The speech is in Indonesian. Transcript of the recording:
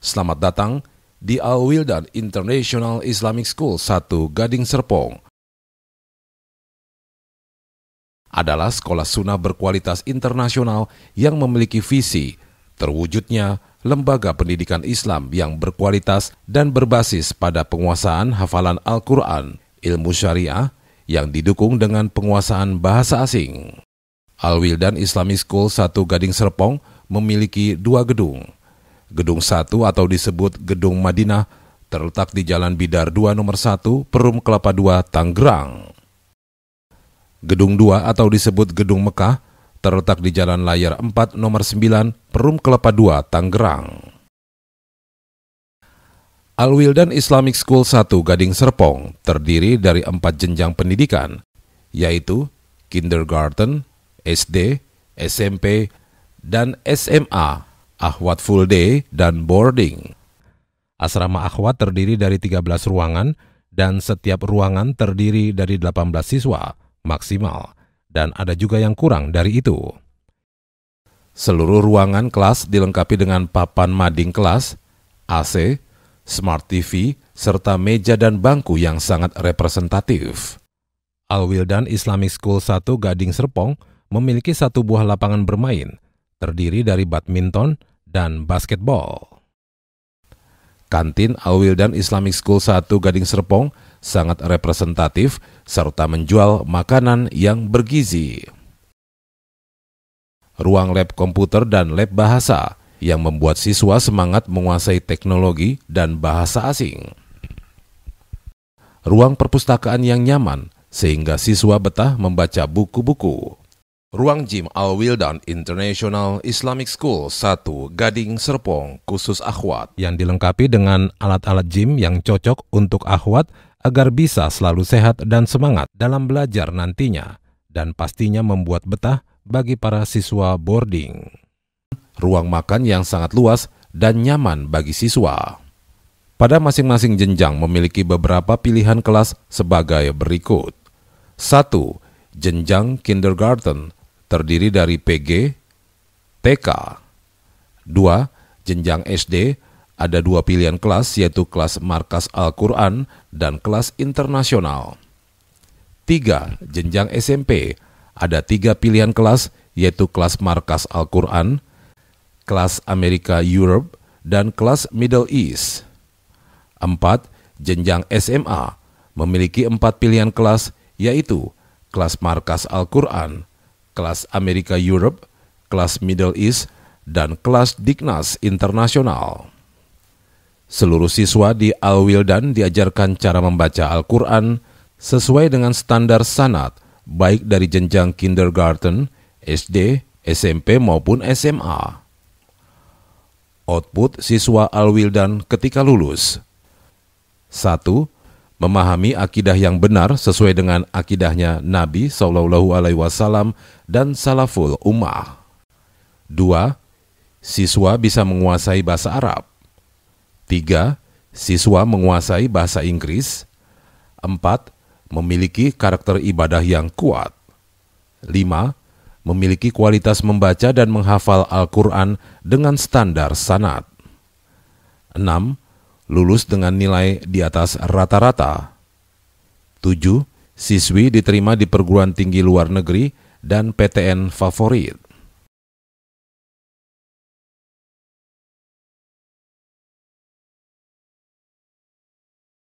Selamat datang di Al Wildan International Islamic School 1 Gading Serpong. Adalah sekolah sunnah berkualitas internasional yang memiliki visi terwujudnya lembaga pendidikan Islam yang berkualitas dan berbasis pada penguasaan hafalan Al-Quran, ilmu syariah, yang didukung dengan penguasaan bahasa asing. Al-Wildan Islamic School 1 Gading Serpong memiliki dua gedung, Gedung 1 atau disebut Gedung Madinah terletak di Jalan Bidar 2 nomor 1, Perum Kelapa 2, Tangerang. Gedung 2 atau disebut Gedung Mekah terletak di Jalan Layar 4 nomor 9, Perum Kelapa 2, Tangerang. Al-Wildan Islamic School 1 Gading Serpong terdiri dari empat jenjang pendidikan, yaitu kindergarten, SD, SMP, dan SMA Ahwat Full Day, dan Boarding. Asrama Ahwat terdiri dari 13 ruangan dan setiap ruangan terdiri dari 18 siswa maksimal dan ada juga yang kurang dari itu. Seluruh ruangan kelas dilengkapi dengan papan mading kelas, AC, smart TV, serta meja dan bangku yang sangat representatif. Alwildan Islamic School 1 Gading Serpong memiliki satu buah lapangan bermain, terdiri dari badminton dan basketball. Kantin Awil dan Islamic School 1 Gading Serpong sangat representatif serta menjual makanan yang bergizi. Ruang lab komputer dan lab bahasa yang membuat siswa semangat menguasai teknologi dan bahasa asing. Ruang perpustakaan yang nyaman sehingga siswa betah membaca buku-buku. Ruang Gym Al Wildan International Islamic School 1 Gading Serpong khusus akhwat yang dilengkapi dengan alat-alat gym yang cocok untuk akhwat agar bisa selalu sehat dan semangat dalam belajar nantinya dan pastinya membuat betah bagi para siswa boarding. Ruang makan yang sangat luas dan nyaman bagi siswa. Pada masing-masing jenjang memiliki beberapa pilihan kelas sebagai berikut. 1. Jenjang Kindergarten terdiri dari PG, TK, 2. Jenjang SD, ada dua pilihan kelas yaitu kelas markas Al-Quran dan kelas internasional. 3. Jenjang SMP, ada tiga pilihan kelas yaitu kelas markas Al-Quran, kelas Amerika Europe, dan kelas Middle East. 4. Jenjang SMA memiliki empat pilihan kelas yaitu kelas markas Al-Quran, kelas Amerika Europe, kelas Middle East, dan kelas Dignas Internasional. Seluruh siswa di Al-Wildan diajarkan cara membaca Al-Quran sesuai dengan standar sanat, baik dari jenjang kindergarten, SD, SMP maupun SMA. Output siswa Al-Wildan ketika lulus 1 memahami akidah yang benar sesuai dengan akidahnya Nabi Shallallahu Alaihi Wasallam dan salaful ummah. 2. Siswa bisa menguasai bahasa Arab. 3. Siswa menguasai bahasa Inggris. Empat, Memiliki karakter ibadah yang kuat. Lima, Memiliki kualitas membaca dan menghafal Al-Quran dengan standar sanat. 6 lulus dengan nilai di atas rata-rata. 7. Siswi diterima di perguruan tinggi luar negeri dan PTN favorit.